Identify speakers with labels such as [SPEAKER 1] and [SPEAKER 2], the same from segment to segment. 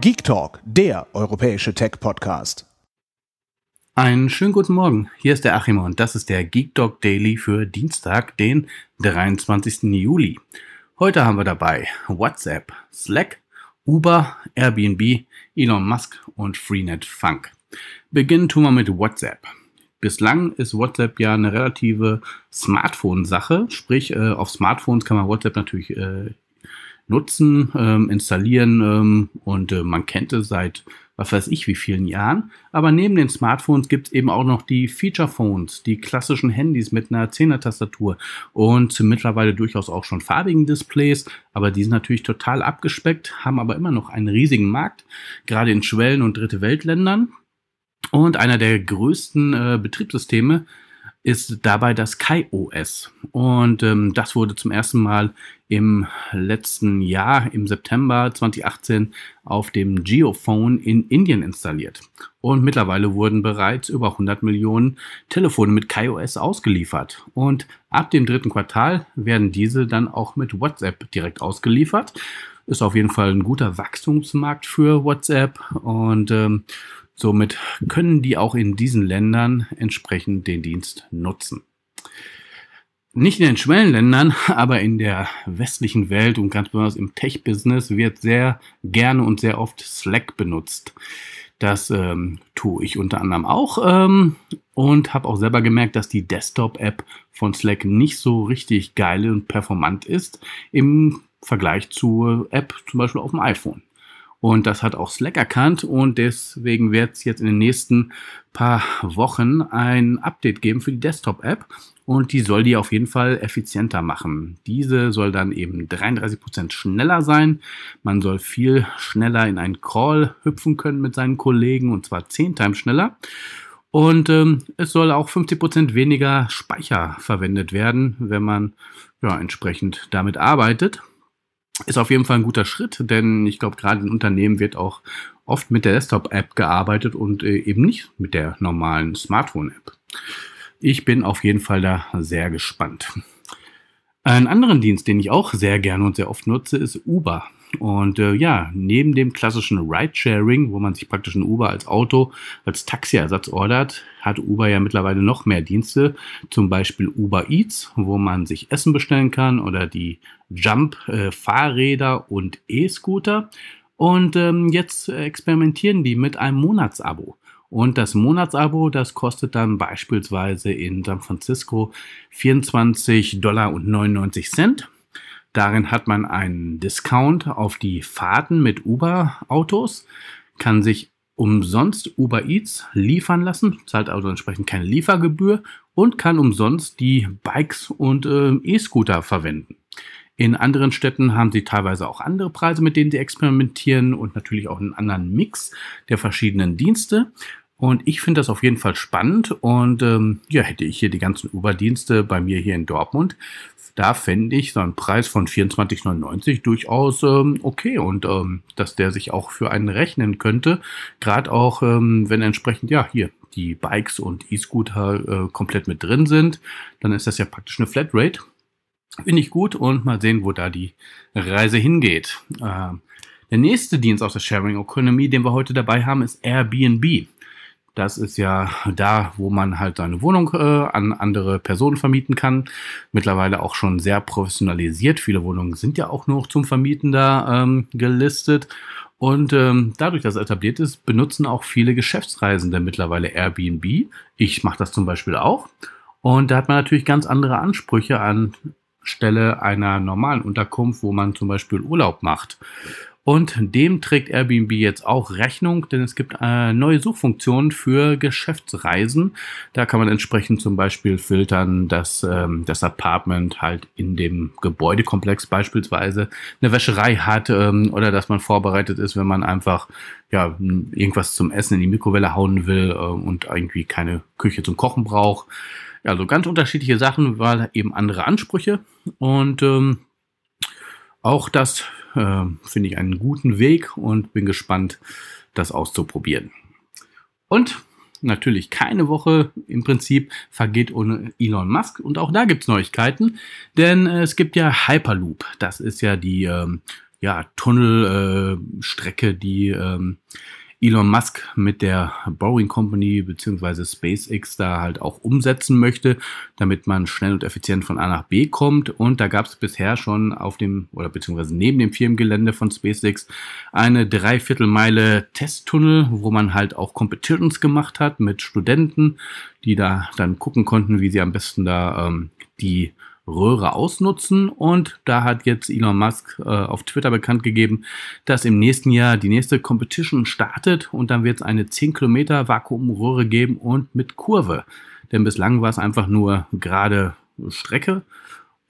[SPEAKER 1] Geek Talk, der europäische Tech-Podcast. Einen schönen guten Morgen. Hier ist der Achim und das ist der Geek Talk Daily für Dienstag, den 23. Juli. Heute haben wir dabei WhatsApp, Slack, Uber, Airbnb, Elon Musk und Freenet Funk. Beginnen tun wir mit WhatsApp. Bislang ist WhatsApp ja eine relative Smartphone-Sache, sprich äh, auf Smartphones kann man WhatsApp natürlich äh, nutzen, ähm, installieren ähm, und äh, man kennt es seit was weiß ich wie vielen Jahren. Aber neben den Smartphones gibt es eben auch noch die Feature Phones, die klassischen Handys mit einer 10 Tastatur und mittlerweile durchaus auch schon farbigen Displays. Aber die sind natürlich total abgespeckt, haben aber immer noch einen riesigen Markt, gerade in Schwellen- und Dritte Weltländern. Und einer der größten äh, Betriebssysteme ist dabei das KaiOS. Und ähm, das wurde zum ersten Mal im letzten Jahr, im September 2018, auf dem Geophone in Indien installiert. Und mittlerweile wurden bereits über 100 Millionen Telefone mit KaiOS ausgeliefert. Und ab dem dritten Quartal werden diese dann auch mit WhatsApp direkt ausgeliefert. Ist auf jeden Fall ein guter Wachstumsmarkt für WhatsApp und ähm, Somit können die auch in diesen Ländern entsprechend den Dienst nutzen. Nicht in den Schwellenländern, aber in der westlichen Welt und ganz besonders im Tech-Business wird sehr gerne und sehr oft Slack benutzt. Das ähm, tue ich unter anderem auch ähm, und habe auch selber gemerkt, dass die Desktop-App von Slack nicht so richtig geil und performant ist im Vergleich zur App zum Beispiel auf dem iPhone. Und das hat auch Slack erkannt und deswegen wird es jetzt in den nächsten paar Wochen ein Update geben für die Desktop-App und die soll die auf jeden Fall effizienter machen. Diese soll dann eben 33% schneller sein. Man soll viel schneller in einen Call hüpfen können mit seinen Kollegen und zwar 10 Times schneller. Und ähm, es soll auch 50% weniger Speicher verwendet werden, wenn man ja, entsprechend damit arbeitet. Ist auf jeden Fall ein guter Schritt, denn ich glaube, gerade in Unternehmen wird auch oft mit der Desktop-App gearbeitet und äh, eben nicht mit der normalen Smartphone-App. Ich bin auf jeden Fall da sehr gespannt. Einen anderen Dienst, den ich auch sehr gerne und sehr oft nutze, ist Uber. Und äh, ja, neben dem klassischen Ride-Sharing, wo man sich praktisch ein Uber als Auto, als Taxiersatz ordert, hat Uber ja mittlerweile noch mehr Dienste. Zum Beispiel Uber Eats, wo man sich Essen bestellen kann oder die Jump-Fahrräder äh, und E-Scooter. Und ähm, jetzt experimentieren die mit einem Monatsabo. Und das Monatsabo, das kostet dann beispielsweise in San Francisco 24,99 Dollar. Darin hat man einen Discount auf die Fahrten mit Uber-Autos, kann sich umsonst Uber Eats liefern lassen, zahlt also entsprechend keine Liefergebühr und kann umsonst die Bikes und äh, E-Scooter verwenden. In anderen Städten haben sie teilweise auch andere Preise, mit denen sie experimentieren und natürlich auch einen anderen Mix der verschiedenen Dienste. Und ich finde das auf jeden Fall spannend. Und ähm, ja, hätte ich hier die ganzen Uber-Dienste bei mir hier in Dortmund, da fände ich so einen Preis von 24,99 durchaus ähm, okay und ähm, dass der sich auch für einen rechnen könnte, gerade auch ähm, wenn entsprechend, ja, hier die Bikes und E-Scooter äh, komplett mit drin sind, dann ist das ja praktisch eine Flatrate. Finde ich gut und mal sehen, wo da die Reise hingeht. Ähm, der nächste Dienst aus der Sharing Economy, den wir heute dabei haben, ist Airbnb. Das ist ja da, wo man halt seine Wohnung äh, an andere Personen vermieten kann. Mittlerweile auch schon sehr professionalisiert. Viele Wohnungen sind ja auch noch zum Vermieten da ähm, gelistet. Und ähm, dadurch, dass es etabliert ist, benutzen auch viele Geschäftsreisende mittlerweile Airbnb. Ich mache das zum Beispiel auch. Und da hat man natürlich ganz andere Ansprüche anstelle einer normalen Unterkunft, wo man zum Beispiel Urlaub macht. Und dem trägt Airbnb jetzt auch Rechnung, denn es gibt äh, neue Suchfunktionen für Geschäftsreisen. Da kann man entsprechend zum Beispiel filtern, dass ähm, das Apartment halt in dem Gebäudekomplex beispielsweise eine Wäscherei hat ähm, oder dass man vorbereitet ist, wenn man einfach ja, irgendwas zum Essen in die Mikrowelle hauen will äh, und irgendwie keine Küche zum Kochen braucht. Also ganz unterschiedliche Sachen, weil eben andere Ansprüche. Und ähm, auch das äh, finde ich einen guten Weg und bin gespannt, das auszuprobieren. Und natürlich keine Woche im Prinzip vergeht ohne Elon Musk und auch da gibt es Neuigkeiten, denn äh, es gibt ja Hyperloop. Das ist ja die ähm, ja, Tunnelstrecke, äh, die ähm, Elon Musk mit der Boeing Company bzw. SpaceX da halt auch umsetzen möchte, damit man schnell und effizient von A nach B kommt. Und da gab es bisher schon auf dem oder beziehungsweise neben dem Firmengelände von SpaceX eine Dreiviertelmeile Testtunnel, wo man halt auch Competitions gemacht hat mit Studenten, die da dann gucken konnten, wie sie am besten da ähm, die Röhre ausnutzen. Und da hat jetzt Elon Musk äh, auf Twitter bekannt gegeben, dass im nächsten Jahr die nächste Competition startet und dann wird es eine 10 Kilometer Vakuumröhre geben und mit Kurve. Denn bislang war es einfach nur gerade Strecke.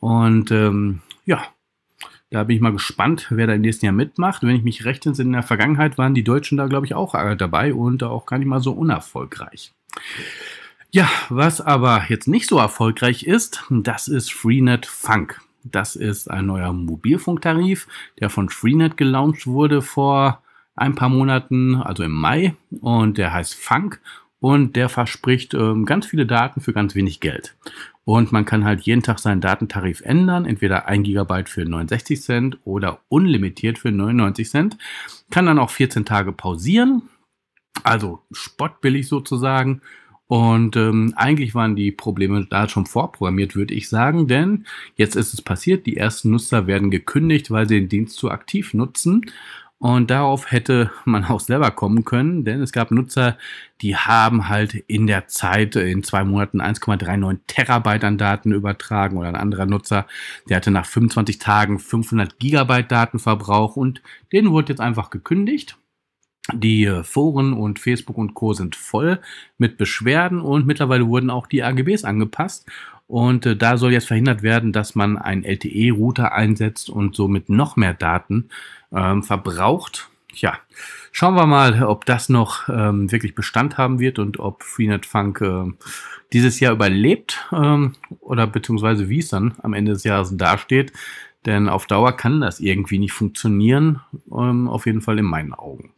[SPEAKER 1] Und ähm, ja, da bin ich mal gespannt, wer da im nächsten Jahr mitmacht. Wenn ich mich recht entsinne, in der Vergangenheit waren die Deutschen da, glaube ich, auch äh, dabei und auch gar nicht mal so unerfolgreich. Ja, was aber jetzt nicht so erfolgreich ist, das ist Freenet Funk. Das ist ein neuer Mobilfunktarif, der von Freenet gelauncht wurde vor ein paar Monaten, also im Mai. Und der heißt Funk und der verspricht ähm, ganz viele Daten für ganz wenig Geld. Und man kann halt jeden Tag seinen Datentarif ändern, entweder 1 GB für 69 Cent oder unlimitiert für 99 Cent. Kann dann auch 14 Tage pausieren, also spottbillig sozusagen und ähm, eigentlich waren die Probleme da schon vorprogrammiert, würde ich sagen, denn jetzt ist es passiert, die ersten Nutzer werden gekündigt, weil sie den Dienst zu aktiv nutzen. Und darauf hätte man auch selber kommen können, denn es gab Nutzer, die haben halt in der Zeit äh, in zwei Monaten 1,39 Terabyte an Daten übertragen oder ein anderer Nutzer, der hatte nach 25 Tagen 500 Gigabyte Datenverbrauch und den wurde jetzt einfach gekündigt. Die äh, Foren und Facebook und Co. sind voll mit Beschwerden und mittlerweile wurden auch die AGBs angepasst. Und äh, da soll jetzt verhindert werden, dass man einen LTE-Router einsetzt und somit noch mehr Daten ähm, verbraucht. Tja, schauen wir mal, ob das noch ähm, wirklich Bestand haben wird und ob Freenet Funk äh, dieses Jahr überlebt ähm, oder beziehungsweise wie es dann am Ende des Jahres dasteht. Denn auf Dauer kann das irgendwie nicht funktionieren, ähm, auf jeden Fall in meinen Augen.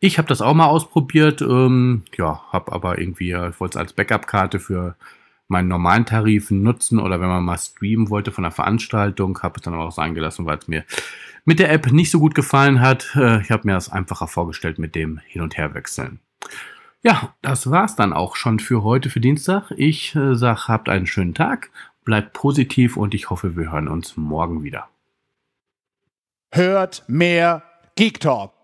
[SPEAKER 1] Ich habe das auch mal ausprobiert, ähm, ja, habe aber irgendwie, ich wollte es als Backup-Karte für meinen normalen Tarifen nutzen oder wenn man mal streamen wollte von einer Veranstaltung, habe es dann aber auch sein gelassen, weil es mir mit der App nicht so gut gefallen hat. Äh, ich habe mir das einfacher vorgestellt mit dem Hin- und Herwechseln. Ja, das war's dann auch schon für heute, für Dienstag. Ich äh, sage, habt einen schönen Tag, bleibt positiv und ich hoffe, wir hören uns morgen wieder. Hört mehr Geek Talk.